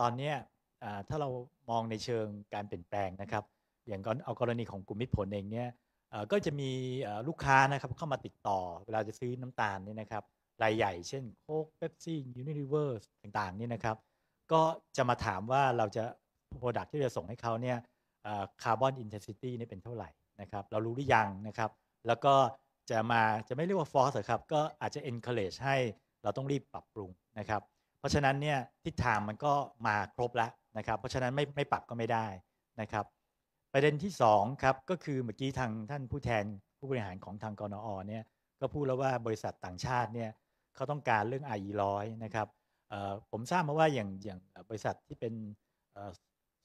ตอนนี้ถ้าเรามองในเชิงการเปลี่ยนแปลงนะครับ อย่างกเอากรณีของกลุ่มมิตรผลเองเนี่ยก็จะมีลูกค้านะครับเข้ามาติดต่อ เวลาจะซื้อน้ำตาลนี่นะครับ รายใหญ่ เช่นโค้กเบปซี่ยูนิเวอร์ต่างๆนี่นะครับ ก็จะมาถามว่าเราจะ โปรดักที่จะส่งให้เขาเนี่ยคาร์บอนอินเทนซิตี้นี่เป็นเท่าไหร่นะครับ เรารู้หรือยังนะครับ แล้วก็จะมาจะไม่เรียกว่าฟอสครับก็อาจจะ encourage ให้ เราต้องรีบปรับปรุงนะครับเพราะฉะนั้นเนี่ยทิศทางมันก็มาครบแล้วนะครับ เพราะฉะนั้นไม่ไม่ปรับก็ไม่ได้นะครับประเด็นที่2ครับ ก็คือเมื่อกี้ทางท่านผู้แทนผู้บริหารของทางกรนอเนี่ยก็พูดแล้วว่าบริษัทต่างชาติเนี่ยเขาต้องการเรื่อง IE ร้อยนะครับผมทราบมาว่าอย่างอย่างบริษัทที่เป็นเ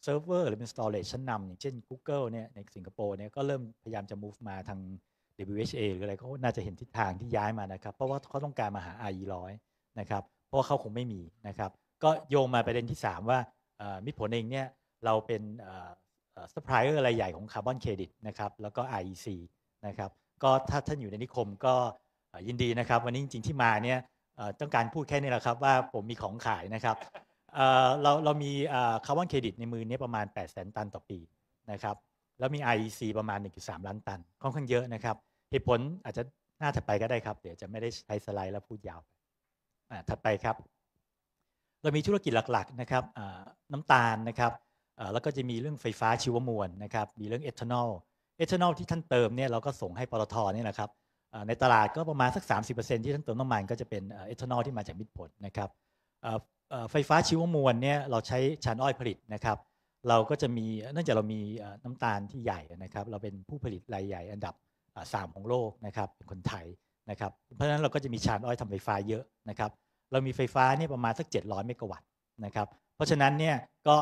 ซิร์ฟเวอร์หรือเป็นสตอเรจชั้นนำอย่างเช่น Google เนี่ยในสิงคโปร์เนี่ยก็เริ่มพยายามจะ move มาทาง WHA หรืออะไรเขาน่าจะเห็นทิศทางที่ย้ายมานะครับเพราะว่าเขาต้องการมาหา IE ร้อยนะครับราะว่าเขาคงไม่มีนะครับ ก็โยงมาประเด็นที่ 3 ว่ามิตรผลเองเนี่ย เราเป็นซัพพลายเออร์รายใหญ่ของคาร์บอนเครดิตนะครับ แล้วก็ IEC นะครับ ก็ถ้าท่านอยู่ในนิคมก็ยินดีนะครับ วันนี้จริงๆ ที่มาเนี่ยต้องการพูดแค่นี้แหละครับ ว่าผมมีของขายนะครับเราเรามีคาร์บอนเครดิตในมือเนี่ยประมาณ8 0 0 0 0 ตันต่อปี นะครับ แล้วมี IEC ประมาณ 1.3 ล้านตัน ค่อนข้างเยอะนะครับเหตุผลอาจจะหน้าถัดไปก็ได้ครับเดี๋ยวจะไม่ได้ใช้สไลด์แล้วพูดยาวถัดไปครับ เรามีธุรกิจหลักๆนะครับน้ำตาลนะครับแล้วก็จะมีเรื่องไฟฟ้าชีวมวลนะครับมีเรื่องเอทานอลเอทานอลที่ท่านเติมเนี่ยเราก็ส่งให้ปตทนี่แหละครับในตลาดก็ประมาณสัก 30%ที่ท่านเติมน้ำมันก็จะเป็นเอทานอลที่มาจากมิตรผลนะครับไฟฟ้าชีวมวลเนี่ยเราใช้ชานอ้อยผลิตนะครับ เราก็จะมีเนื่องจากเรามีน้ำตาลที่ใหญ่นะครับ เราเป็นผู้ผลิตรายใหญ่อันดับ3ของโลกนะครับเป็นคนไทยนะครับ เพราะฉะนั้นเราก็จะมีชานอ้อยทำไฟฟ้าเยอะนะครับเรามีไฟฟ้าเนี่ยประมาณสัก 700 เมกะวัตต์นะครับเพราะฉะนั้นเนี่ยก็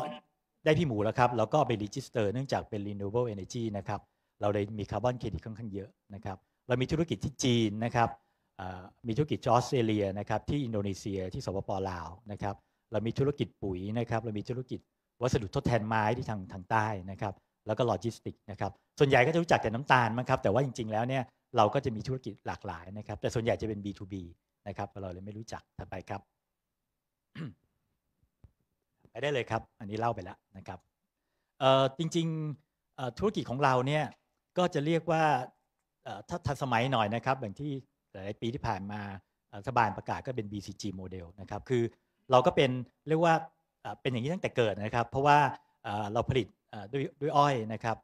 ได้พี่หมูแล้วครับเราก็ไปรีจิสเตอร์เนื่องจากเป็น renewable energy นะครับเราเลยมีคาร์บอนเครดิตค่อนข้างเยอะนะครับเรามีธุรกิจที่จีนนะครับมีธุรกิจจออสเตรเลียนะครับที่อินโดนีเซีย ที่สปปลาวนะครับเรามีธุรกิจปุ๋ยนะครับเรามีธุรกิจวัสดุทดแทนไม้ที่ทางทางใต้นะครับแล้วก็โลจิสติกนะครับส่วนใหญ่ก็จะรู้จักแต่น้ำตาลมั้งครับแต่ว่าจริงๆแล้วเนี่ยเราก็จะมีธุรกิจหลากหลายนะครับแต่ส่วนใหญ่จะเป็น B2B นะครับเราเลยไม่รู้จักถัดไปครับ ไปได้เลยครับ อันนี้เล่าไปแล้วนะครับจริงๆธุรกิจของเราเนี่ยก็จะเรียกว่าถ้าทันสมัยหน่อยนะครับ อย่างที่หลายปีที่ผ่านมารัฐบาลประกาศก็เป็น BCG โมเดลนะครับคือเราก็เป็นเรียกว่าเป็นอย่างนี้ตั้งแต่เกิดนะครับ เพราะว่าเราผลิตด้วยด้วยอ้อยนะครับ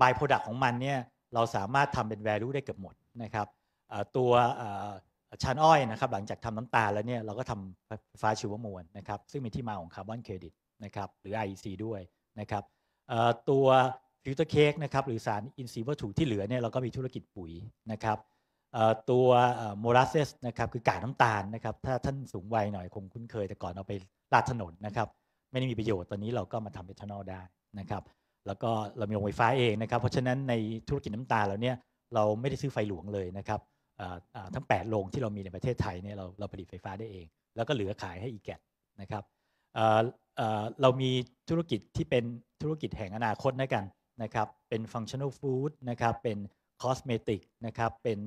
บายโปรดักต์ของมันเนี่ยเราสามารถทำเป็น value ได้เกือบหมดนะครับตัวชานอ้อยนะครับหลังจากทำน้ำตาลแล้วเนี่ยเราก็ทำไฟฟ้าชีวมวลนะครับซึ่งมีที่มาของคาร์บอนเครดิตนะครับหรือ IEC ด้วยนะครับตัวฟิลเตอร์เค้กนะครับหรือสารอินทรีย์วัตถุที่เหลือเนี่ยเราก็มีธุรกิจปุ๋ยนะครับตัวโมลาเซสนะครับคือกากน้ำตาลนะครับถ้าท่านสูงวัยหน่อยคงคุ้นเคยแต่ก่อนเอาไปลาดถนนนะครับไม่ได้มีประโยชน์ตอนนี้เราก็มาทำเอทานอลได้นะครับแล้วก็เรามีโรงไฟฟ้าเองนะครับเพราะฉะนั้นในธุรกิจน้ำตาลเราเนี่ยเราไม่ได้ซื้อไฟหลวงเลยนะครับทั้ง 8 โรงที่เรามีในประเทศไทยเนี่ยเราเราผลิตไฟฟ้าได้เอง แล้วก็เหลือขายให้อีกแกนะครับ เรามีธุรกิจที่เป็นธุรกิจแห่งอนาคตนยกัน นะครับ เป็น functional food นะครับ เป็น cosmetic นะครับ เป็น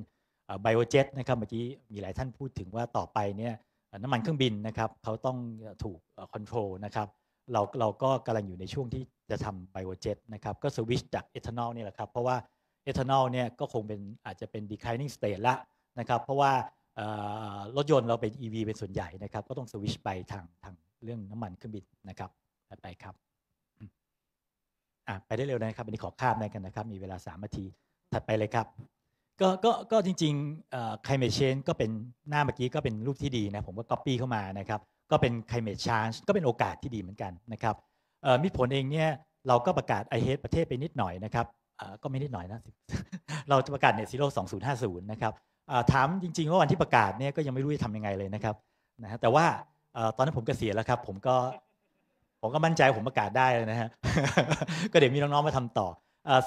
ไบโอเจ็ตนะครับเมื่อกี้มีหลายท่านพูดถึงว่าต่อไปเนี่ย น้ำมันเครื่องบินนะครับ เขาต้องถูกค n t r o l นะครับเราเราก็กำลังอยู่ในช่วงที่จะทำไบโอเจ็ตนะครับก็สวิชจากเอทานอลนี่แหละครับเพราะว่าเอทานอลเนี่ยก็คงเป็นอาจจะเป็น declining state ละนะครับเพราะว่ารถยนต์เราเป็น EV เป็นส่วนใหญ่นะครับก็ต้องสวิชไปทางทางเรื่องน้ำมันเครื่องบินนะครับไปครับไปได้เร็วนะครับอันนี้ขอข้ามได้กันนะครับมีเวลา3นาทีถัดไปเลยครับ ก็ก็ก็จริงๆ climate change ก็เป็นหน้าเมื่อกี้ก็เป็นรูปที่ดีนะผมก็ copy เข้ามานะครับก็เป็น climate change ก็เป็นโอกาสที่ดีเหมือนกันนะครับมิผลเองเนี่ยเราก็ประกาศไอเฮดประเทศไปนิดหน่อยนะครับก็ไม่ได้หน่อยนะ เราจะประกาศเน็ตซีโร่สองศูนย์ห้าศูนย์นะครับ ถามจริงๆว่าวันที่ประกาศเนี่ย ก็ยังไม่รู้จะทำยังไงเลยนะครับนะฮะแต่ว่าตอนนั้นผมกเกษียณแล้วครับ ผมก็ผมก็มั่นใจผมประกาศได้นะฮะ ก็เดี๋ยวมีน้องๆ มาทำต่อ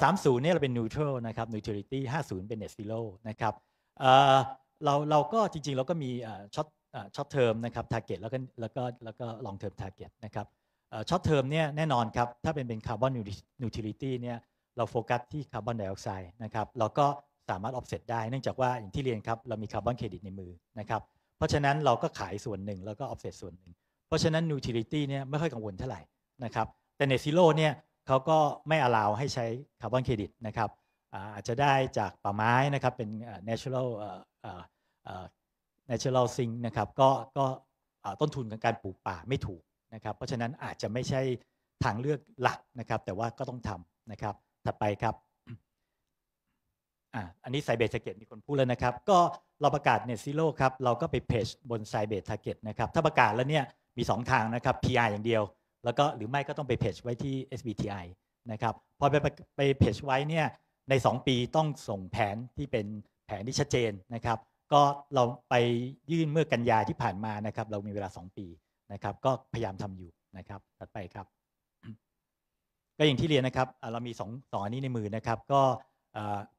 สามศูนย์เนี่ยเราเป็นนิวทรัลนะครับ นิวทรัลิตี้ห้าศูนย์เป็นเน็ตซีโร่นะครับเราเราก็จริงๆเราก็มีช็อตช็อตเทอมนะครับทร็กเก็ตแล้วก็แล้วก็แล้วก็ลองเทอมทร็กเก็ตนะครับช็อตเทอมเนี่ยแน่นอนครับถ้าเป็นเป็นคาร์บอนนิวทริตี้เนี่ยเราโฟกัสที่คาร์บอนไดออกไซด์นะครับ เราก็สามารถออฟเซตได้เนื่องจากว่าอย่างที่เรียนครับ เรามีคาร์บอนเครดิตในมือนะครับ เพราะฉะนั้นเราก็ขายส่วนหนึ่งแล้วก็ออฟเซตส่วนหนึ่ง เพราะฉะนั้นนทิลิตี้เนี่ยไม่ค่อยกังวลเท่าไหร่นะครับ แต่ในซิโร่เนี่ยเขาก็ไม่อลาวให้ใช้คาร์บอนเครดิตนะครับอาจจะได้จากป่าไม้นะครับ เป็น natural natural thing นะครับ ก็ก็ต้นทุนของการปลูกป่าไม่ถูกนะครับ เพราะฉะนั้นอาจจะไม่ใช่ทางเลือกหลักนะครับ แต่ว่าก็ต้องทำนะครับถัดไปครับ อันนี้ไซเบททาร์เก็ตมีคนพูดแล้วนะครับ ก็เราประกาศเน็ตซีโร่ครับ เราก็ไปเพจบนไซเบททาร์เก็ตนะครับ ถ้าประกาศแล้วเนี่ย มี 2 ทางนะครับ PR อย่างเดียว แล้วก็หรือไม่ก็ต้องไปเพจไว้ที่ SBTI นะครับ พอไปไปเพจไว้เนี่ย ใน 2 ปีต้องส่งแผนที่เป็นแผนที่ชัดเจนนะครับ ก็เราไปยื่นเมื่อกันยาที่ผ่านมานะครับ เรามีเวลา 2 ปีนะครับ ก็พยายามทำอยู่นะครับ ถัดไปครับก็อย่างที่เรียนนะครับ เรามี2อสองอันนี้ในมือนะครับ ก็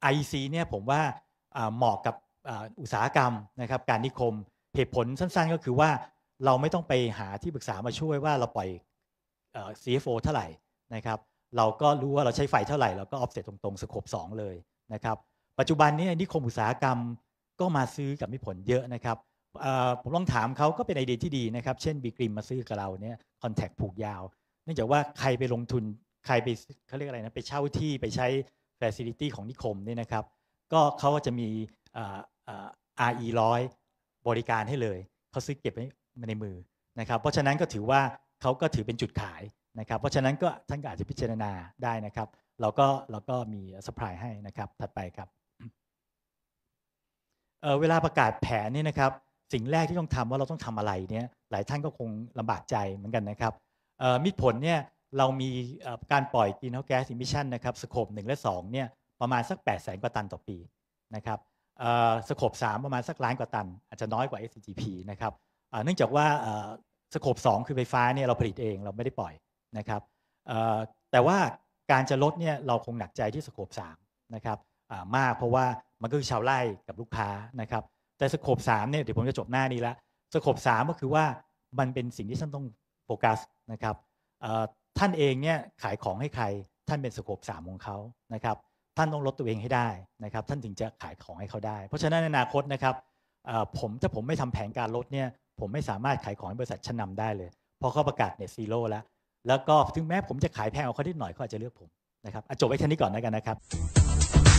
ไ i c เนี่ย ผมว่าเหมาะกับอุตสาหกรรมนะครับการนิคมเหตุผลสั้นๆก็คือว่าเราไม่ต้องไปหาที่ปรึกษามาช่วยว่าเราปล่อย CFO เท่าไหร่นะครับเราก็รู้ว่าเราใช้ไฟเท่าไหร่ เราก็ออฟเซตตรงๆสโคบ2เลยนะครับปัจจุบันนี้นิคมอุตสาหกรรมก็มาซื้อกับมิผลเยอะนะครับผมลองถามเขาก็เป็นไอเดียที่ดีนะครับ เช่นบีกริมมาซื้อกับเราเนี่ยคอนแทคผูกยาวเนื่องจากว่าใครไปลงทุนครไปเขาเรียกอะไรนะไปเช่าที่ไปใช้แฟซิลิตี้ของนิคมนี่นะครับก็เขาก็จะมี RE ร้อยบริการให้เลยเขาซื้อเก็บไว้ในมือนะครับเพราะฉะนั้นก็ถือว่าเขาก็ถือเป็นจุดขายนะครับ เพราะฉะนั้นก็ท่านอาจจะพิจารณาได้นะครับเราก็เราก็มีสปายให้นะครับถัดไปครับเเวลาประกาศแผนนี่นะครับสิ่งแรกที่ต้องทำว่าเราต้องทำอะไรเนี่ยหลายท่านก็คงลำบากใจเหมือนกันนะครับมิตรผลเนี่ยเรามีการปล่อยกีนเฮาแก๊สอิมิชชันนะครับ สโคปหนึ่งและ2เนี่ยประมาณสัก8ปดแสนกว่าตันต่อปีนะครับสโคปมประมาณสักล้านกว่าตันอาจจะน้อยกว่า SCGP นะครับเนื่องจากว่าสโคป 2 คือไฟฟ้าเนี่ยเราผลิตเองเราไม่ได้ปล่อยนะครับแต่ว่าการจะลดเนี่ยเราคงหนักใจที่สโคป3นะครับมากเพราะว่ามันก็คือชาวไร่กับลูกค้านะครับ แต่สโคป3เนี่ยเดี๋ยวผมจะจบหน้านี้ละสโคป3ก็คือว่ามันเป็นสิ่งที่ท่านต้องโฟกัสนะครับท่านเองเนี่ยขายของให้ใคร ท่านเป็นสโคปสามของเขานะครับ ท่านต้องลดตัวเองให้ได้นะครับ ท่านถึงจะขายของให้เขาได้ เพราะฉะนั้นในอนาคตนะครับผมถ้าผมไม่ทำแผนการลดเนี่ย ผมไม่สามารถขายของให้บริษัทชั้นนาได้เลยพอเขาประกาศเนี่ยซีโร่แล้ว แล้วก็ถึงแม้ผมจะขายแพงเาเขาได้หน่อยเขาอาจจะเลือกผมนะครับจบไว้แค่นี้ก่อนแล้วกันนะครับ